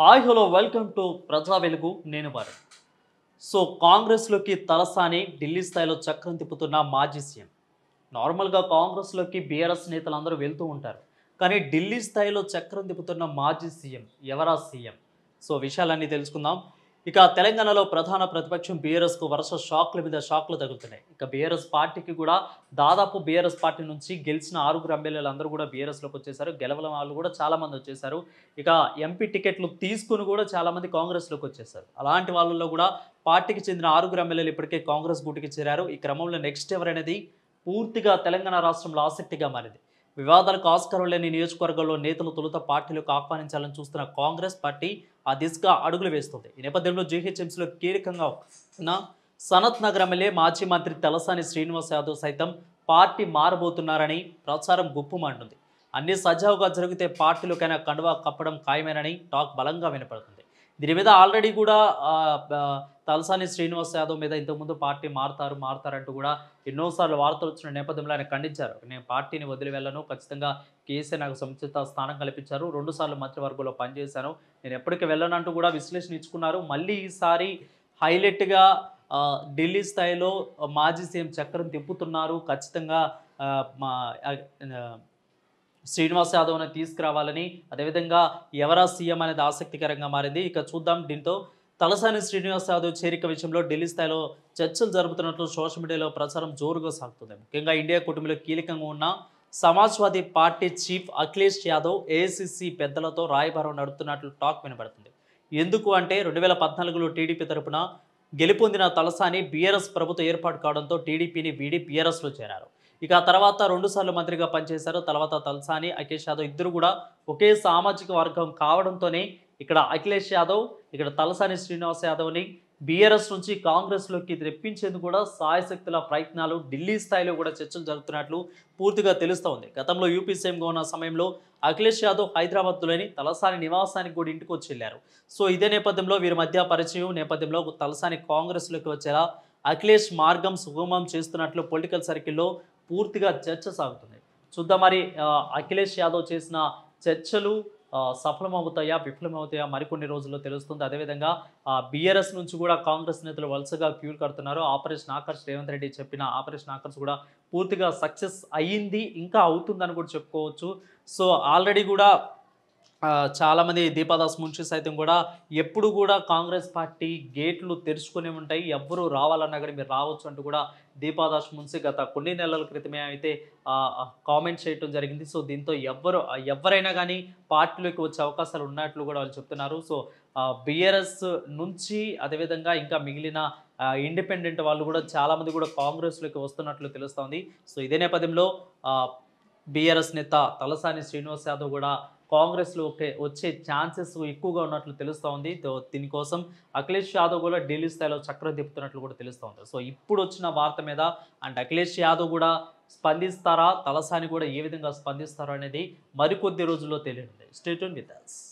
hi hello welcome to ప్రజా వెలుగు నేను వారు సో కాంగ్రెస్లోకి తలసాని ఢిల్లీ స్థాయిలో చక్రం తిప్పుతున్న మాజీ సీఎం నార్మల్గా కాంగ్రెస్లోకి బీఆర్ఎస్ నేతలందరూ వెళ్తూ ఉంటారు కానీ ఢిల్లీ స్థాయిలో చక్రం తిప్పుతున్న మాజీ సీఎం ఎవరా సీఎం సో విషయాలన్నీ తెలుసుకుందాం ఇక తెలంగాణలో ప్రధాన ప్రతిపక్షం బీఆర్ఎస్కు వరుస షాక్ల మీద షాక్లు తగులుతున్నాయి ఇక బీఆర్ఎస్ పార్టీకి కూడా దాదాపు బీఆర్ఎస్ పార్టీ నుంచి గెలిచిన ఆరుగురు ఎమ్మెల్యేలు అందరూ కూడా బీఆర్ఎస్లోకి వచ్చేసారు గెలవల వాళ్ళు కూడా చాలామంది వచ్చేసారు ఇక ఎంపీ టికెట్లు తీసుకుని కూడా చాలామంది కాంగ్రెస్లోకి వచ్చేసారు అలాంటి వాళ్ళలో కూడా పార్టీకి చెందిన ఆరుగురు ఎమ్మెల్యేలు ఇప్పటికే కాంగ్రెస్ గుటికి చేరారు ఈ క్రమంలో నెక్స్ట్ ఎవరనేది పూర్తిగా తెలంగాణ రాష్ట్రంలో ఆసక్తిగా మారింది వివాదాలకు ఆస్కారం లేని నియోజకవర్గంలో నేతలు తొలుత పార్టీలకు ఆహ్వానించాలని చూస్తున్న కాంగ్రెస్ పార్టీ ఆ దిశగా అడుగులు వేస్తుంది ఈ నేపథ్యంలో జీహెచ్ఎంసీలో కీలకంగా ఉన్న సనత్ నగర్ ఎమ్మెల్యే మాజీ మంత్రి తలసాని శ్రీనివాస్ యాదవ్ సైతం పార్టీ మారబోతున్నారని ప్రచారం గుప్పుమంటుంది అన్ని సజావుగా జరిగితే పార్టీలోకైనా కండువా కప్పడం ఖాయమేనని టాక్ బలంగా వినపడుతుంది దీని మీద ఆల్రెడీ కూడా తలసాని శ్రీనివాస్ యాదవ్ మీద ఇంతకుముందు పార్టీ మారుతారు మారుతారంటూ కూడా ఎన్నోసార్లు వార్తలు వచ్చిన నేపథ్యంలో ఆయన ఖండించారు నేను పార్టీని వదిలి వెళ్ళను ఖచ్చితంగా కేసీఆర్ నాకు సముచిత స్థానం కల్పించారు రెండుసార్లు మంత్రివర్గంలో పనిచేశాను నేను ఎప్పటికీ వెళ్ళనంటూ కూడా విశ్లేషణ ఇచ్చుకున్నారు మళ్ళీ ఈసారి హైలైట్గా ఢిల్లీ స్థాయిలో మాజీ సీఎం చక్రం తిప్పుతున్నారు ఖచ్చితంగా మా శ్రీనివాస్ యాదవ్ను తీసుకురావాలని అదేవిధంగా ఎవరా సీఎం అనేది ఆసక్తికరంగా మారింది ఇక చూద్దాం దీంతో తలసాని శ్రీనివాస్ యాదవ్ చేరిక విషయంలో ఢిల్లీ స్థాయిలో చర్చలు జరుపుతున్నట్లు సోషల్ మీడియాలో ప్రచారం జోరుగా సాగుతుంది ముఖ్యంగా ఇండియా కుటుంబంలో కీలకంగా ఉన్న Samajwadi party chief Akhilesh Yadav AICC పెద్దలతో రాయభారం నడుపుతున్నట్లు టాక్ వినబడుతుంది ఎందుకు అంటే రెండు వేల పద్నాలుగులో టీడీపీ తరఫున గెలుపొందిన తలసాని బీఆర్ఎస్ ప్రభుత్వం ఏర్పాటు కావడంతో టీడీపీని వీడి బీఆర్ఎస్లో చేరారు ఇక తర్వాత రెండుసార్లు మంత్రిగా పనిచేశారు తర్వాత తల్సాని అఖిలేష్ యాదవ్ ఇద్దరు కూడా ఒకే సామాజిక వర్గం కావడంతోనే ఇక్కడ అఖిలేష్ యాదవ్ ఇక్కడ తలసాని శ్రీనివాస్ యాదవ్ని బీఆర్ఎస్ నుంచి కాంగ్రెస్లోకి రెప్పించేందుకు కూడా సాయశక్తుల ప్రయత్నాలు ఢిల్లీ స్థాయిలో కూడా చర్చలు జరుగుతున్నట్లు పూర్తిగా తెలుస్తోంది గతంలో యూపీ సీఎంగా ఉన్న సమయంలో అఖిలేష్ యాదవ్ హైదరాబాద్లోని తలసాని నివాసానికి కూడా ఇంటికి వచ్చి వెళ్ళారు సో ఇదే నేపథ్యంలో వీరి మధ్య పరిచయం నేపథ్యంలో తలసాని కాంగ్రెస్లోకి వచ్చేలా అఖిలేష్ మార్గం సుగమం చేస్తున్నట్లు పొలిటికల్ సర్కిల్లో పూర్తిగా చర్చ సాగుతున్నాయి చూద్దాం మరి అఖిలేష్ యాదవ్ చేసిన చర్చలు సఫలమవుతాయా విఫలమవుతాయా మరికొన్ని రోజుల్లో తెలుస్తుంది అదేవిధంగా బీఆర్ఎస్ నుంచి కూడా కాంగ్రెస్ నేతలు వలసగా క్యూలు కడుతున్నారు ఆపరేషన్ ఆకర్ష్ రేవంత్ రెడ్డి చెప్పిన ఆపరేషన్ ఆకర్ష్ కూడా పూర్తిగా సక్సెస్ అయ్యింది ఇంకా అవుతుందని కూడా చెప్పుకోవచ్చు సో ఆల్రెడీ కూడా చాలామంది దీపాదాస్ మున్షీస్ సైతం కూడా ఎప్పుడు కూడా కాంగ్రెస్ పార్టీ గేట్లు తెరుచుకునే ఉంటాయి ఎవ్వరూ రావాలన్నా కానీ మీరు రావచ్చు అంటూ కూడా దీపాదాస్ మున్షి గత కొన్ని నెలల క్రితమే అయితే కామెంట్ చేయటం జరిగింది సో దీంతో ఎవ్వరు ఎవరైనా కానీ పార్టీలోకి వచ్చే అవకాశాలు ఉన్నట్లు కూడా వాళ్ళు చెప్తున్నారు సో బీఆర్ఎస్ నుంచి అదేవిధంగా ఇంకా మిగిలిన ఇండిపెండెంట్ వాళ్ళు కూడా చాలామంది కూడా కాంగ్రెస్లోకి వస్తున్నట్లు తెలుస్తోంది సో ఇదే నేపథ్యంలో బీఆర్ఎస్ నేత తలసాని శ్రీనివాస్ యాదవ్ కూడా కాంగ్రెస్లో వచ్చే ఛాన్సెస్ ఎక్కువగా ఉన్నట్లు తెలుస్తోంది ఉంది దీనికోసం అఖిలేష్ యాదవ్ కూడా ఢిల్లీ స్థాయిలో చక్రం తిప్పుతున్నట్లు కూడా తెలుస్తోంది ఉంది సో ఇప్పుడు వచ్చిన వార్త మీద అండ్ అఖిలేష్ యాదవ్ కూడా స్పందిస్తారా తలసాని కూడా ఏ విధంగా స్పందిస్తారా అనేది మరికొద్ది రోజుల్లో తెలియనుంది స్టేట్ విత్